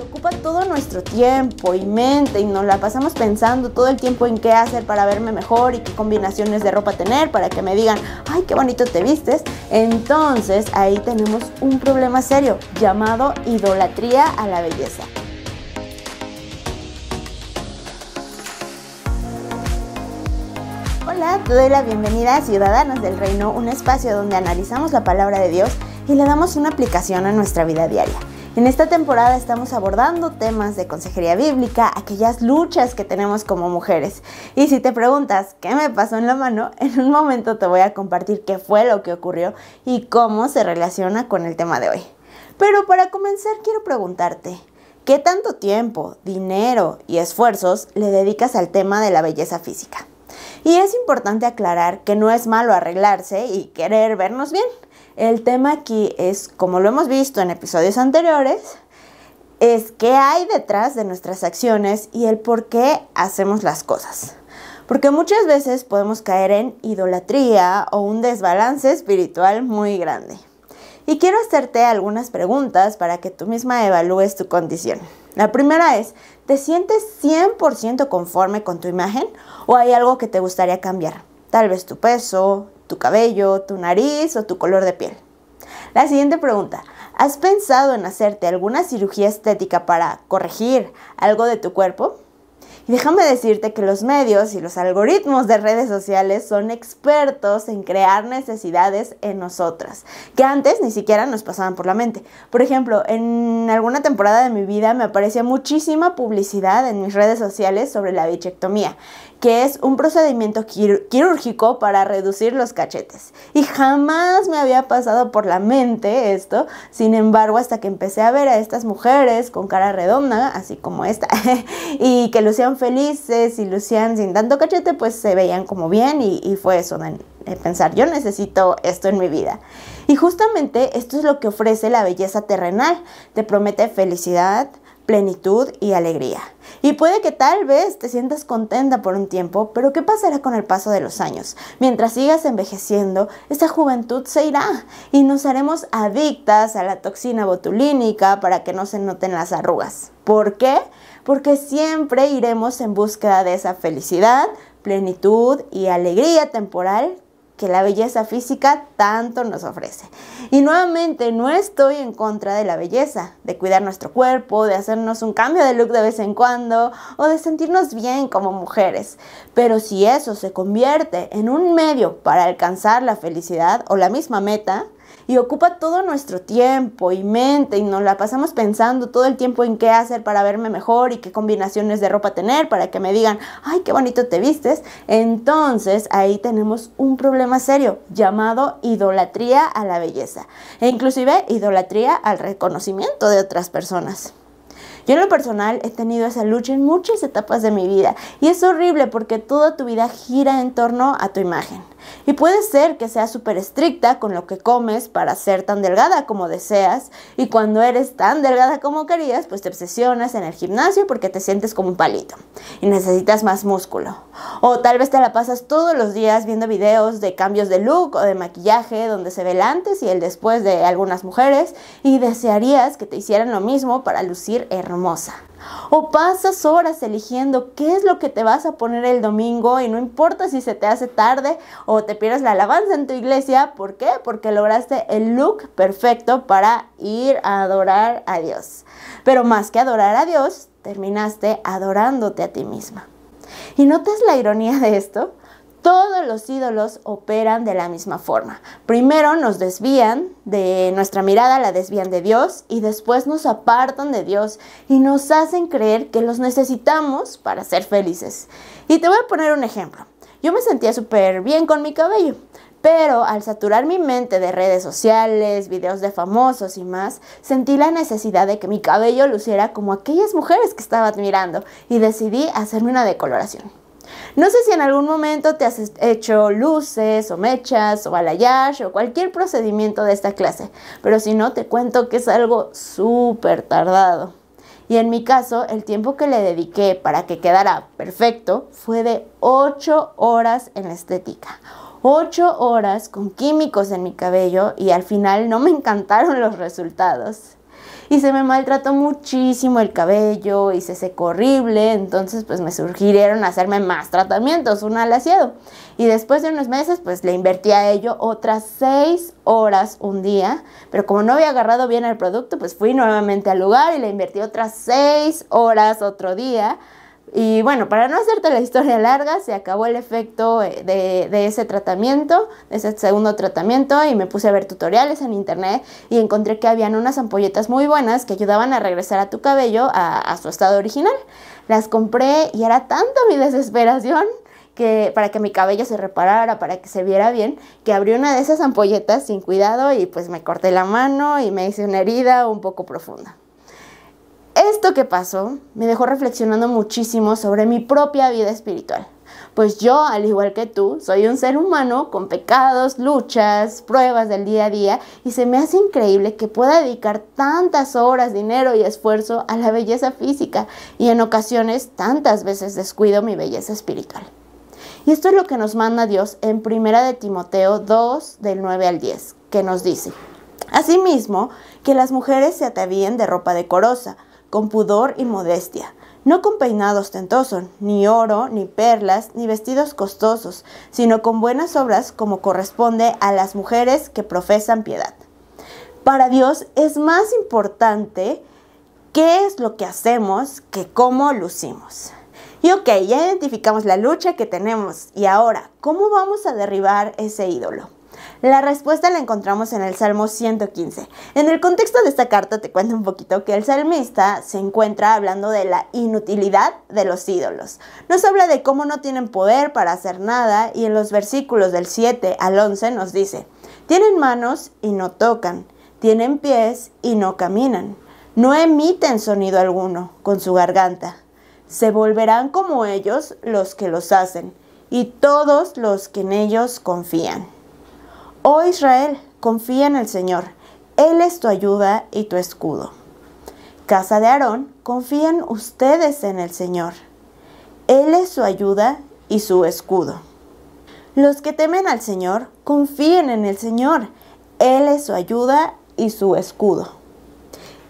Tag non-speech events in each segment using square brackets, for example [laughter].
ocupa todo nuestro tiempo y mente y nos la pasamos pensando todo el tiempo en qué hacer para verme mejor y qué combinaciones de ropa tener para que me digan, ay, qué bonito te vistes, entonces ahí tenemos un problema serio llamado idolatría a la belleza. Hola, te doy la bienvenida a Ciudadanos del Reino, un espacio donde analizamos la palabra de Dios y le damos una aplicación a nuestra vida diaria. En esta temporada estamos abordando temas de consejería bíblica, aquellas luchas que tenemos como mujeres. Y si te preguntas qué me pasó en la mano, [laughs] en un momento te voy a compartir qué fue lo que ocurrió y cómo se relaciona con el tema de hoy. Pero para comenzar quiero preguntarte, ¿qué tanto tiempo, dinero y esfuerzos le dedicas al tema de la belleza física? Y es importante aclarar que no es malo arreglarse y querer vernos bien. El tema aquí es, como lo hemos visto en episodios anteriores, es qué hay detrás de nuestras acciones y el por qué hacemos las cosas. Porque muchas veces podemos caer en idolatría o un desbalance espiritual muy grande. Y quiero hacerte algunas preguntas para que tú misma evalúes tu condición. La primera es, ¿te sientes 100% conforme con tu imagen o hay algo que te gustaría cambiar? Tal vez tu peso, tu cabello, tu nariz o tu color de piel. La siguiente pregunta, ¿has pensado en hacerte alguna cirugía estética para corregir algo de tu cuerpo? Y déjame decirte que los medios y los algoritmos de redes sociales son expertos en crear necesidades en nosotras, que antes ni siquiera nos pasaban por la mente. Por ejemplo, en alguna temporada de mi vida me aparecía muchísima publicidad en mis redes sociales sobre la bichectomía que es un procedimiento quirúrgico para reducir los cachetes. Y jamás me había pasado por la mente esto, sin embargo, hasta que empecé a ver a estas mujeres con cara redonda, así como esta, [laughs] y que lucían felices y lucían sin tanto cachete, pues se veían como bien y, fue eso, pensar, yo necesito esto en mi vida. Y justamente esto es lo que ofrece la belleza terrenal, te promete felicidad, plenitud y alegría. Y puede que tal vez te sientas contenta por un tiempo, pero ¿qué pasará con el paso de los años? Mientras sigas envejeciendo, esa juventud se irá y nos haremos adictas a la toxina botulínica para que no se noten las arrugas. ¿Por qué? Porque siempre iremos en búsqueda de esa felicidad, plenitud y alegría temporal que la belleza física tanto nos ofrece. Y nuevamente, no estoy en contra de la belleza, de cuidar nuestro cuerpo, de hacernos un cambio de look de vez en cuando o de sentirnos bien como mujeres. Pero si eso se convierte en un medio para alcanzar la felicidad o la misma meta, y ocupa todo nuestro tiempo y mente y nos la pasamos pensando todo el tiempo en qué hacer para verme mejor y qué combinaciones de ropa tener para que me digan, ay, qué bonito te vistes, entonces ahí tenemos un problema serio llamado idolatría a la belleza e inclusive idolatría al reconocimiento de otras personas. Yo en lo personal he tenido esa lucha en muchas etapas de mi vida y es horrible porque toda tu vida gira en torno a tu imagen. Y puede ser que seas súper estricta con lo que comes para ser tan delgada como deseas. Y cuando eres tan delgada como querías, pues te obsesionas en el gimnasio porque te sientes como un palito y necesitas más músculo. O tal vez te la pasas todos los días viendo videos de cambios de look o de maquillaje donde se ve el antes y el después de algunas mujeres y desearías que te hicieran lo mismo para lucir hermosa o pasas horas eligiendo qué es lo que te vas a poner el domingo y no importa si se te hace tarde o te pierdes la alabanza en tu iglesia. ¿Por qué? Porque lograste el look perfecto para ir a adorar a Dios. Pero más que adorar a Dios, terminaste adorándote a ti misma. ¿Y notas la ironía de esto? todos los ídolos operan de la misma forma. Primero nos desvían de nuestra mirada, la desvían de Dios y después nos apartan de Dios y nos hacen creer que los necesitamos para ser felices. Y te voy a poner un ejemplo. Yo me sentía súper bien con mi cabello, pero al saturar mi mente de redes sociales, videos de famosos y más, sentí la necesidad de que mi cabello luciera como aquellas mujeres que estaba admirando y decidí hacerme una decoloración. No sé si en algún momento te has hecho luces o mechas o balayage o cualquier procedimiento de esta clase, pero si no te cuento que es algo súper tardado. Y en mi caso, el tiempo que le dediqué para que quedara perfecto fue de 8 horas en estética. 8 horas con químicos en mi cabello y al final no me [laughs] encantaron los resultados y se me maltrató muchísimo el cabello y se horrible, entonces pues me sugirieron hacerme más tratamientos, un alaciado. Y después de unos meses pues le invertí a ello otras seis horas un día, pero como no había agarrado bien el producto pues fui nuevamente al lugar y le invertí otras seis horas otro día y bueno, para no hacerte la historia larga, se acabó el efecto eh, de, ese tratamiento, de ese segundo tratamiento, y me puse a ver tutoriales en internet y encontré que habían unas ampolletas muy buenas que ayudaban a regresar a tu cabello a, su estado original. Las compré y era tanto mi desesperación que para que mi cabello se reparara, para que se viera bien, que abrí una de esas ampolletas sin cuidado y pues me corté la mano y me hice una herida un poco profunda. Esto que pasó me dejó reflexionando muchísimo sobre mi propia vida espiritual. Pues yo, al igual que tú, soy un ser humano con pecados, luchas, pruebas del día a día y se me hace increíble que pueda dedicar tantas horas, dinero y esfuerzo a la belleza física y en ocasiones tantas veces descuido mi belleza espiritual. Y esto es lo que nos manda Dios en Primera de Timoteo 2 del 9 al 10, que nos dice: Asimismo, que las mujeres se atavíen de ropa decorosa, con pudor y modestia, no con peinado ostentoso, ni oro, ni perlas, ni vestidos costosos, sino con buenas obras como corresponde a las mujeres que profesan piedad. Para Dios es más importante qué es lo que hacemos que cómo lucimos. Y ok, ya identificamos la lucha que tenemos y ahora, ¿cómo vamos a derribar ese ídolo? La respuesta la encontramos en el Salmo 115. En el contexto de esta carta te cuento un poquito que el salmista se encuentra hablando de la inutilidad de los ídolos. Nos habla de cómo no tienen poder para hacer nada y en los versículos del 7 al 11 nos dice, tienen manos y no tocan, tienen pies y no caminan, no emiten sonido alguno con su garganta. Se volverán como ellos los que los hacen y todos los que en ellos confían. Oh Israel, confía en el Señor, Él es tu ayuda y tu escudo. Casa de Aarón, confíen ustedes en el Señor, Él es su ayuda y su escudo. Los que temen al Señor, confíen en el Señor, Él es su ayuda y su escudo.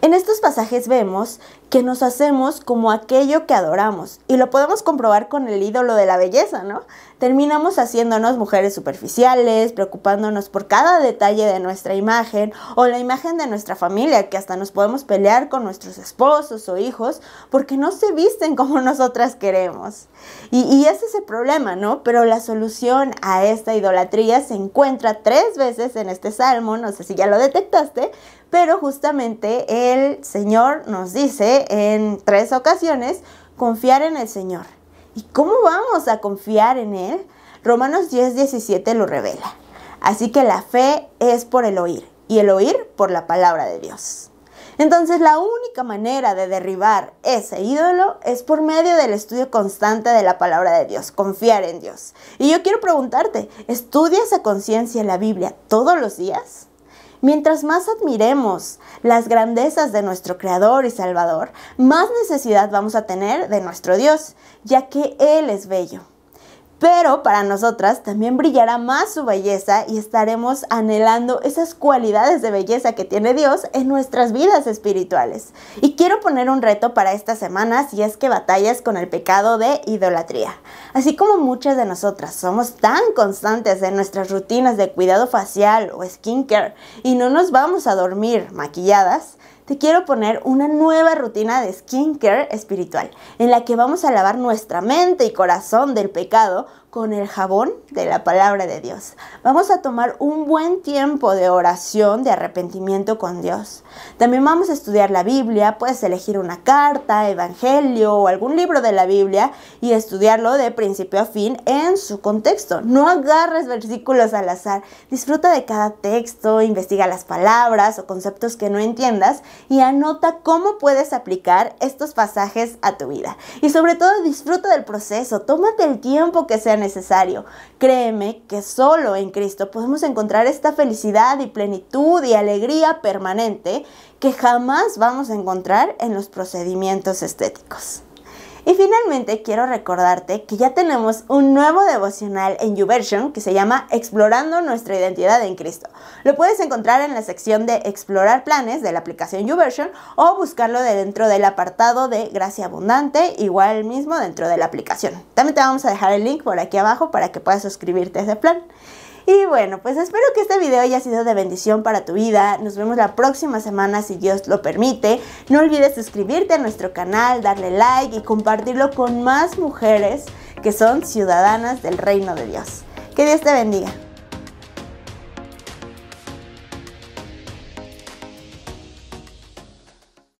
En estos pasajes vemos que nos hacemos como aquello que adoramos. Y lo podemos comprobar con el ídolo de la belleza, ¿no? Terminamos haciéndonos mujeres superficiales, preocupándonos por cada detalle de nuestra imagen o la imagen de nuestra familia, que hasta nos podemos pelear con nuestros esposos o hijos porque no se visten [laughs] como nosotras queremos. Y, ese es el problema, ¿no? Pero la solución a esta idolatría se encuentra tres veces en este salmo, no sé si ya lo detectaste, pero justamente el Señor nos dice, en tres ocasiones, confiar en el Señor. ¿Y cómo vamos a confiar en Él? Romanos 10, lo revela. Así que la fe es por el oír y el oír por la palabra de Dios. Entonces la única manera de derribar ese ídolo es por medio del estudio constante de la palabra de Dios, confiar en Dios. Y yo quiero preguntarte, ¿estudias a conciencia la Biblia todos los días? Mientras más admiremos las grandezas de nuestro Creador y Salvador, más necesidad vamos a tener de nuestro Dios, ya que Él es bello. Pero para nosotras también brillará más su belleza y estaremos anhelando esas cualidades de belleza que tiene Dios en nuestras vidas espirituales. Y quiero poner un reto para esta semana si es que batallas con el pecado de idolatría. Así como muchas de nosotras somos tan constantes en nuestras rutinas de cuidado facial o skincare y no nos vamos a dormir maquilladas, te quiero poner una nueva rutina de skincare espiritual, en la que vamos a lavar nuestra mente y corazón del pecado con el jabón de la palabra de Dios. Vamos a tomar un buen tiempo de oración, de arrepentimiento con Dios. También vamos a estudiar la Biblia, puedes elegir una carta, evangelio o algún libro de la Biblia y estudiarlo de principio a fin en su contexto. No agarres versículos al azar, disfruta de cada texto, investiga las palabras o conceptos que no entiendas y anota cómo puedes aplicar estos pasajes a tu vida. Y sobre todo disfruta del proceso, tómate el tiempo que sea necesario necesario. Créeme que solo en Cristo podemos encontrar esta felicidad y plenitud y alegría permanente que jamás vamos a encontrar en los procedimientos estéticos. Y finalmente quiero recordarte que ya tenemos un nuevo devocional en YouVersion que se llama Explorando nuestra identidad en Cristo. Lo puedes encontrar en la sección de Explorar planes de la aplicación YouVersion o buscarlo dentro del apartado de Gracia Abundante, igual mismo dentro de la aplicación. También te vamos a dejar el link por aquí abajo para que puedas suscribirte a ese plan. Y bueno, pues espero que este video haya sido de bendición para tu vida. Nos vemos la próxima semana si Dios lo permite. No olvides suscribirte a nuestro canal, darle like y compartirlo con más mujeres que son ciudadanas del reino de Dios. Que Dios te bendiga.